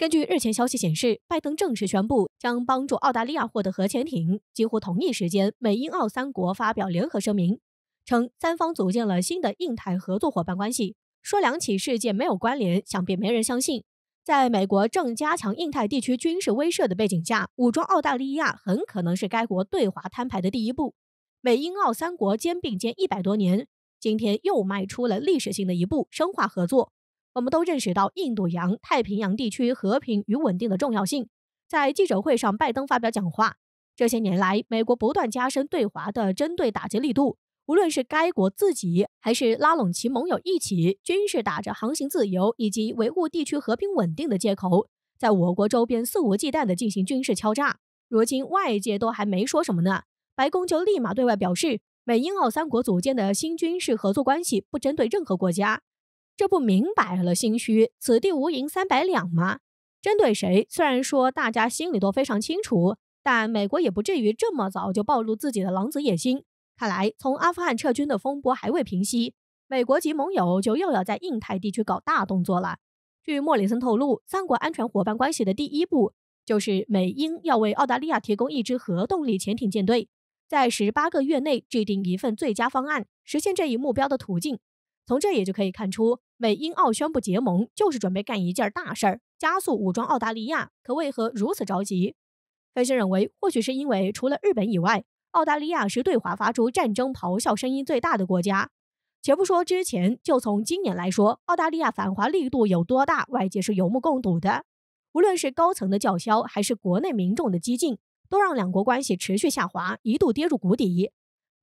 根据日前消息显示，拜登正式宣布将帮助澳大利亚获得核潜艇。几乎同一时间，美英澳三国发表联合声明，称三方组建了新的印太合作伙伴关系。说两起事件没有关联，想必没人相信。在美国正加强印太地区军事威慑的背景下，武装澳大利亚很可能是该国对华摊牌的第一步。美英澳三国肩并肩一百多年，今天又迈出了历史性的一步，深化合作。我们都认识到印度洋太平洋地区和平与稳定的重要性。在记者会上，拜登发表讲话。这些年来，美国不断加深对华的针对打击力度，无论是该国自己，还是拉拢其盟友一起，均是打着航行自由以及维护地区和平稳定的借口，在我国周边肆无忌惮地进行军事敲诈。如今外界都还没说什么呢，白宫就立马对外表示，美英澳三国组建的新军事合作关系不针对任何国家。这不明摆了，心虚，此地无银三百两吗？针对谁？虽然说大家心里都非常清楚，但美国也不至于这么早就暴露自己的狼子野心。看来，从阿富汗撤军的风波还未平息，美国及盟友就又要在印太地区搞大动作了。据莫里森透露，三国安全伙伴关系的第一步就是美英要为澳大利亚提供一支核动力潜艇舰队，在十八个月内制定一份最佳方案，实现这一目标的途径。从这也就可以看出。美英澳宣布结盟，就是准备干一件大事儿，加速武装澳大利亚。可为何如此着急？分析认为，或许是因为除了日本以外，澳大利亚是对华发出战争咆哮声音最大的国家。且不说之前，就从今年来说，澳大利亚反华力度有多大，外界是有目共睹的。无论是高层的叫嚣，还是国内民众的激进，都让两国关系持续下滑，一度跌入谷底。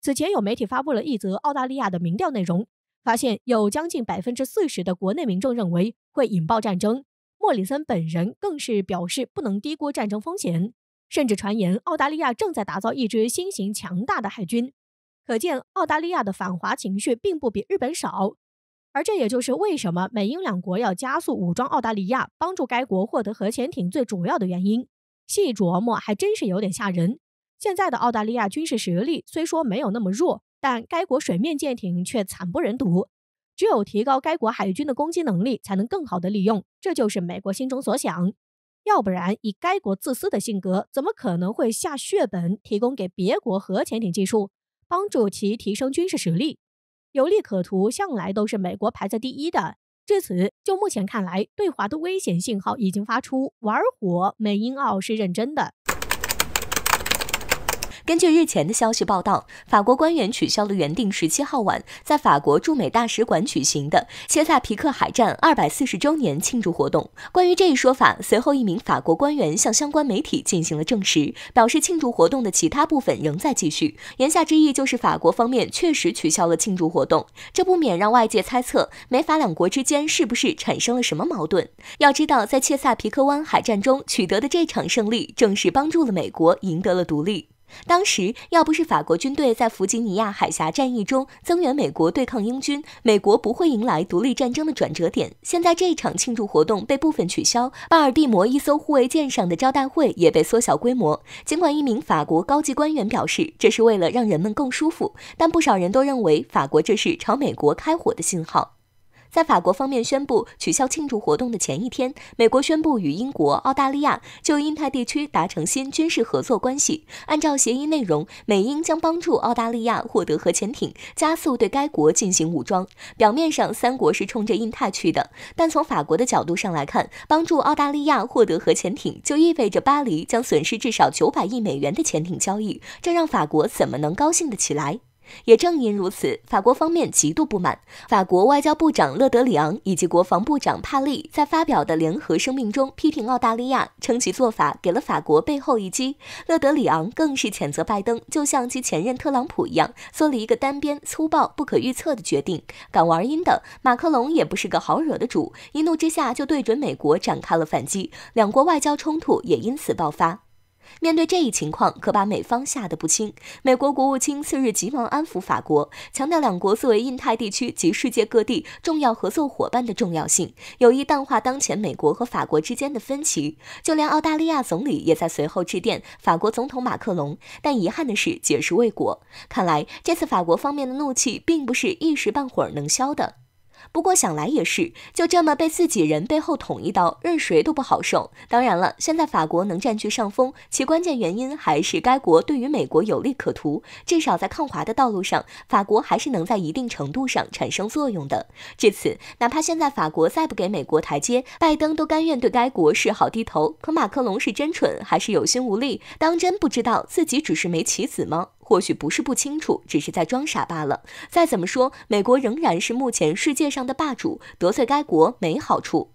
此前有媒体发布了一则澳大利亚的民调内容。发现有将近百分之四十的国内民众认为会引爆战争，莫里森本人更是表示不能低估战争风险，甚至传言澳大利亚正在打造一支新型强大的海军。可见澳大利亚的反华情绪并不比日本少，而这也就是为什么美英两国要加速武装澳大利亚，帮助该国获得核潜艇最主要的原因。细琢磨还真是有点吓人。现在的澳大利亚军事实力虽说没有那么弱。但该国水面舰艇却惨不忍睹，只有提高该国海军的攻击能力，才能更好的利用。这就是美国心中所想，要不然以该国自私的性格，怎么可能会下血本提供给别国核潜艇技术，帮助其提升军事实力？有利可图，向来都是美国排在第一的。至此，就目前看来，对华的危险信号已经发出，玩火，美英澳是认真的。根据日前的消息报道，法国官员取消了原定十七号晚在法国驻美大使馆举行的切萨皮克海战二百四十周年庆祝活动。关于这一说法，随后一名法国官员向相关媒体进行了证实，表示庆祝活动的其他部分仍在继续。言下之意就是法国方面确实取消了庆祝活动，这不免让外界猜测美法两国之间是不是产生了什么矛盾。要知道，在切萨皮克湾海战中取得的这场胜利，正是帮助了美国赢得了独立。当时，要不是法国军队在弗吉尼亚海峡战役中增援美国对抗英军，美国不会迎来独立战争的转折点。现在，这一场庆祝活动被部分取消，巴尔的摩一艘护卫舰上的招待会也被缩小规模。尽管一名法国高级官员表示，这是为了让人们更舒服，但不少人都认为，法国这是朝美国开火的信号。在法国方面宣布取消庆祝活动的前一天，美国宣布与英国、澳大利亚就印太地区达成新军事合作关系。按照协议内容，美英将帮助澳大利亚获得核潜艇，加速对该国进行武装。表面上，三国是冲着印太去的，但从法国的角度上来看，帮助澳大利亚获得核潜艇就意味着巴黎将损失至少九百亿美元的潜艇交易，这让法国怎么能高兴得起来？也正因如此，法国方面极度不满。法国外交部长勒德里昂以及国防部长帕利在发表的联合声明中批评澳大利亚，称其做法给了法国背后一击。勒德里昂更是谴责拜登，就像其前任特朗普一样，做了一个单边、粗暴、不可预测的决定。敢玩阴的马克龙也不是个好惹的主，一怒之下就对准美国展开了反击，两国外交冲突也因此爆发。面对这一情况，可把美方吓得不轻。美国国务卿次日急忙安抚法国，强调两国作为印太地区及世界各地重要合作伙伴的重要性，有意淡化当前美国和法国之间的分歧。就连澳大利亚总理也在随后致电法国总统马克龙，但遗憾的是，解释未果。看来，这次法国方面的怒气并不是一时半会儿能消的。不过想来也是，就这么被自己人背后捅一刀，任谁都不好受。当然了，现在法国能占据上风，其关键原因还是该国对于美国有利可图。至少在抗华的道路上，法国还是能在一定程度上产生作用的。至此，哪怕现在法国再不给美国台阶，拜登都甘愿对该国示好低头。可马克龙是真蠢，还是有心无力？当真不知道自己只是枚棋子吗？或许不是不清楚，只是在装傻罢了。再怎么说，美国仍然是目前世界上的霸主，得罪该国没好处。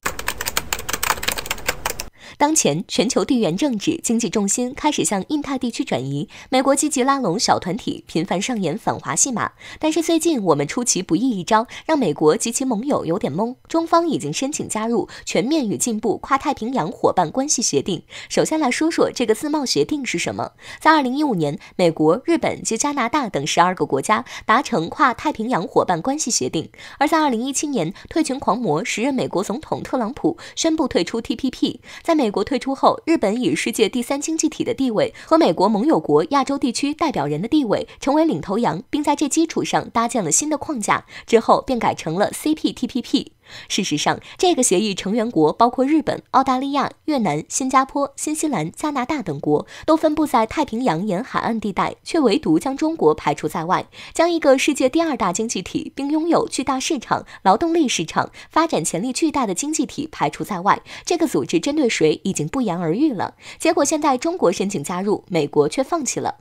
当前全球地缘政治经济重心开始向印太地区转移，美国积极拉拢小团体，频繁上演反华戏码。但是最近我们出其不意一招，让美国及其盟友有点懵。中方已经申请加入全面与进步跨太平洋伙伴关系协定。首先来说说这个自贸协定是什么？在二零一五年，美国、日本及加拿大等十二个国家达成跨太平洋伙伴关系协定。而在二零一七年，退群狂魔时任美国总统特朗普宣布退出 TPP，在美。国退出后，日本以世界第三经济体的地位和美国盟友国亚洲地区代表人的地位，成为领头羊，并在这基础上搭建了新的框架，之后便改成了 CPTPP。事实上，这个协议成员国包括日本、澳大利亚、越南、新加坡、新西兰、加拿大等国，都分布在太平洋沿海岸地带，却唯独将中国排除在外，将一个世界第二大经济体，并拥有巨大市场、劳动力市场、发展潜力巨大的经济体排除在外。这个组织针对谁已经不言而喻了。结果现在中国申请加入，美国却放弃了。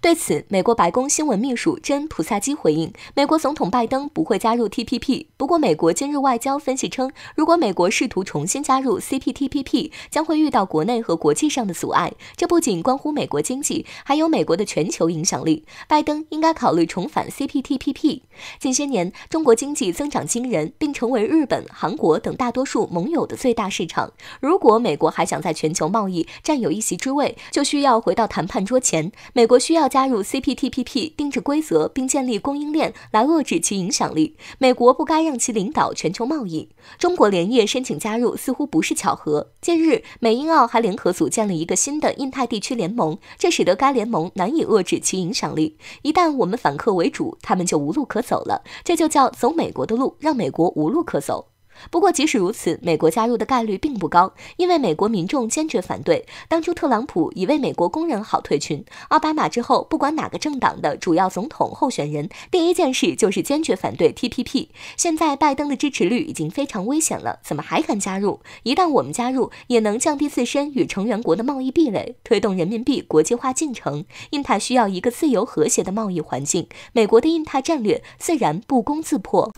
对此，美国白宫新闻秘书珍·普萨基回应，美国总统拜登不会加入 TPP。不过，美国今日外交分析称，如果美国试图重新加入 CPTPP，将会遇到国内和国际上的阻碍。这不仅关乎美国经济，还有美国的全球影响力。拜登应该考虑重返 CPTPP。近些年，中国经济增长惊人，并成为日本、韩国等大多数盟友的最大市场。如果美国还想在全球贸易占有一席之位，就需要回到谈判桌前。美国需要。加入 CPTPP 定制规则，并建立供应链来遏制其影响力。美国不该让其领导全球贸易。中国连夜申请加入，似乎不是巧合。近日，美英澳还联合组建了一个新的印太地区联盟，这使得该联盟难以遏制其影响力。一旦我们反客为主，他们就无路可走了。这就叫走美国的路，让美国无路可走。不过，即使如此，美国加入的概率并不高，因为美国民众坚决反对。当初特朗普以为美国工人好退群，奥巴马之后，不管哪个政党的主要总统候选人，第一件事就是坚决反对 TPP。现在拜登的支持率已经非常危险了，怎么还敢加入？一旦我们加入，也能降低自身与成员国的贸易壁垒，推动人民币国际化进程。印太需要一个自由和谐的贸易环境，美国的印太战略自然不攻自破。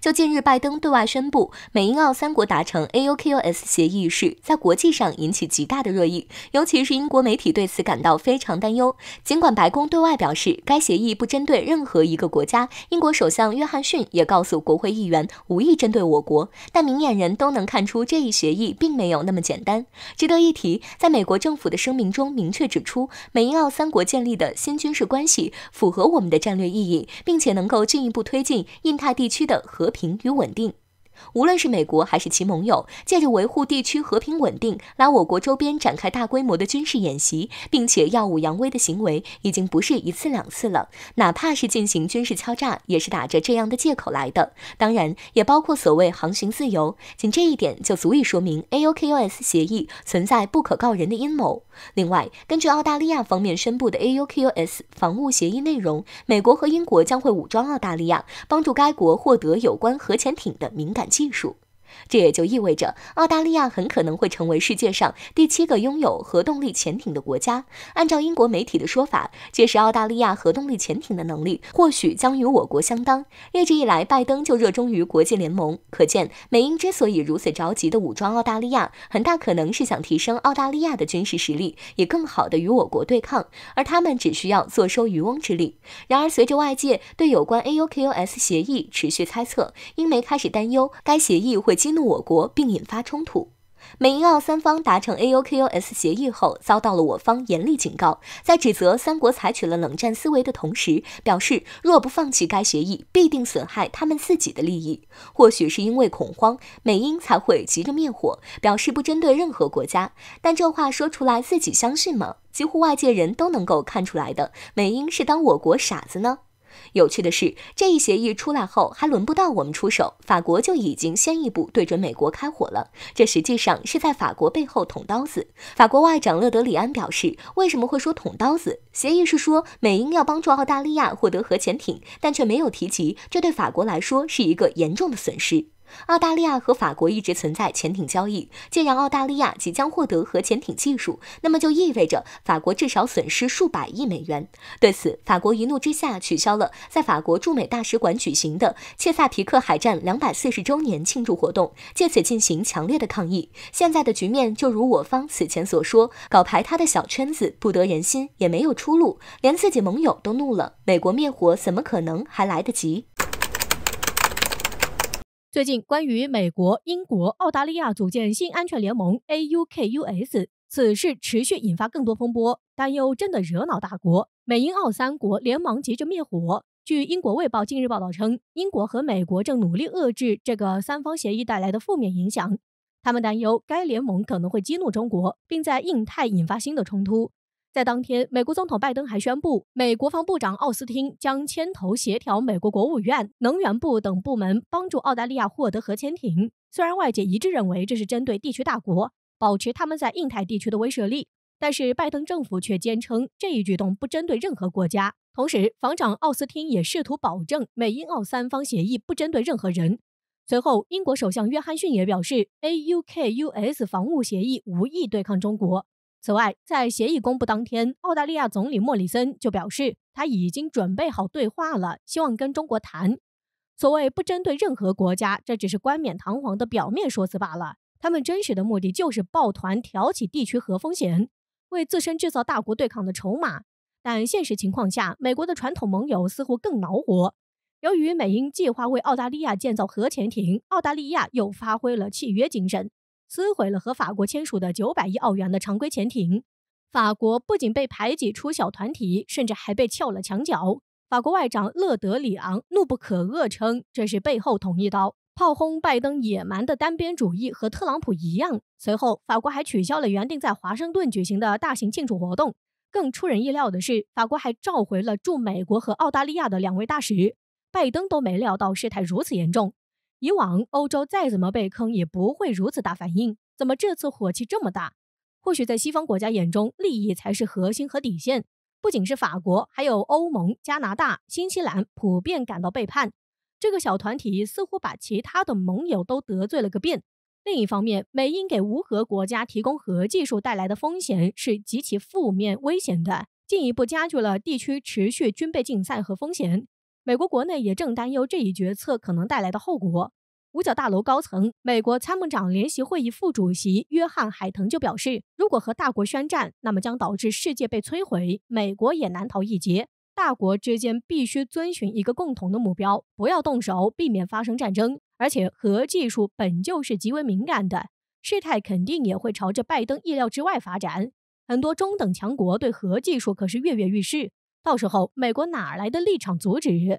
就近日拜登对外宣布美英澳三国达成 AUKUS 协议一事，在国际上引起极大的热议，尤其是英国媒体对此感到非常担忧。尽管白宫对外表示该协议不针对任何一个国家，英国首相约翰逊也告诉国会议员无意针对我国，但明眼人都能看出这一协议并没有那么简单。值得一提，在美国政府的声明中明确指出，美英澳三国建立的新军事关系符合我们的战略意义，并且能够进一步推进印太地区的和。和平与稳定。无论是美国还是其盟友，借着维护地区和平稳定，来我国周边展开大规模的军事演习，并且耀武扬威的行为，已经不是一次两次了。哪怕是进行军事敲诈，也是打着这样的借口来的。当然，也包括所谓航行自由。仅这一点就足以说明 AUKUS 协议存在不可告人的阴谋。另外，根据澳大利亚方面宣布的 AUKUS 防务协议内容，美国和英国将会武装澳大利亚，帮助该国获得有关核潜艇的敏感。技术。这也就意味着，澳大利亚很可能会成为世界上第七个拥有核动力潜艇的国家。按照英国媒体的说法，届时澳大利亚核动力潜艇的能力或许将与我国相当。一直以来，拜登就热衷于国际联盟，可见美英之所以如此着急的武装澳大利亚，很大可能是想提升澳大利亚的军事实力，也更好的与我国对抗，而他们只需要坐收渔翁之利。然而，随着外界对有关 AUKUS 协议持续猜测，英媒开始担忧该协议会。激怒我国并引发冲突，美英澳三方达成 AUKUS 协议后，遭到了我方严厉警告。在指责三国采取了冷战思维的同时，表示若不放弃该协议，必定损害他们自己的利益。或许是因为恐慌，美英才会急着灭火，表示不针对任何国家。但这话说出来，自己相信吗？几乎外界人都能够看出来的，美英是当我国傻子呢？有趣的是，这一协议出来后，还轮不到我们出手，法国就已经先一步对准美国开火了。这实际上是在法国背后捅刀子。法国外长勒德里安表示：“为什么会说捅刀子？协议是说美英要帮助澳大利亚获得核潜艇，但却没有提及，这对法国来说是一个严重的损失。”澳大利亚和法国一直存在潜艇交易。既然澳大利亚即将获得核潜艇技术，那么就意味着法国至少损失数百亿美元。对此，法国一怒之下取消了在法国驻美大使馆举行的切萨皮克海战两百四十周年庆祝活动，借此进行强烈的抗议。现在的局面就如我方此前所说，搞排他的小圈子不得人心，也没有出路，连自己盟友都怒了，美国灭火怎么可能还来得及？最近，关于美国、英国、澳大利亚组建新安全联盟 （AUKUS） 此事持续引发更多风波，担忧真的惹恼大国，美英澳三国连忙急着灭火。据英国《卫报》近日报道称，英国和美国正努力遏制这个三方协议带来的负面影响，他们担忧该联盟可能会激怒中国，并在印太引发新的冲突。在当天，美国总统拜登还宣布，美国防部长奥斯汀将牵头协调美国国务院、能源部等部门，帮助澳大利亚获得核潜艇。虽然外界一致认为这是针对地区大国，保持他们在印太地区的威慑力，但是拜登政府却坚称这一举动不针对任何国家。同时，防长奥斯汀也试图保证美英澳三方协议不针对任何人。随后，英国首相约翰逊也表示，AUKUS 防务协议无意对抗中国。此外，在协议公布当天，澳大利亚总理莫里森就表示，他已经准备好对话了，希望跟中国谈。所谓不针对任何国家，这只是冠冕堂皇的表面说辞罢了。他们真实的目的就是抱团挑起地区核风险，为自身制造大国对抗的筹码。但现实情况下，美国的传统盟友似乎更恼火。由于美英计划为澳大利亚建造核潜艇，澳大利亚又发挥了契约精神。撕毁了和法国签署的九百亿澳元的常规潜艇，法国不仅被排挤出小团体，甚至还被撬了墙角。法国外长勒德里昂怒不可遏，称这是背后捅一刀，炮轰拜登野蛮的单边主义和特朗普一样。随后，法国还取消了原定在华盛顿举行的大型庆祝活动。更出人意料的是，法国还召回了驻美国和澳大利亚的两位大使。拜登都没料到事态如此严重。以往欧洲再怎么被坑也不会如此大反应，怎么这次火气这么大？或许在西方国家眼中，利益才是核心和底线。不仅是法国，还有欧盟、加拿大、新西兰普遍感到背叛。这个小团体似乎把其他的盟友都得罪了个遍。另一方面，美英给无核国家提供核技术带来的风险是极其负面、危险的，进一步加剧了地区持续军备竞赛和风险。美国国内也正担忧这一决策可能带来的后果。五角大楼高层、美国参谋长联席会议副主席约翰·海腾就表示，如果和大国宣战，那么将导致世界被摧毁，美国也难逃一劫。大国之间必须遵循一个共同的目标，不要动手，避免发生战争。而且，核技术本就是极为敏感的，事态肯定也会朝着拜登意料之外发展。很多中等强国对核技术可是跃跃欲试。到时候，美国哪来的立场阻止？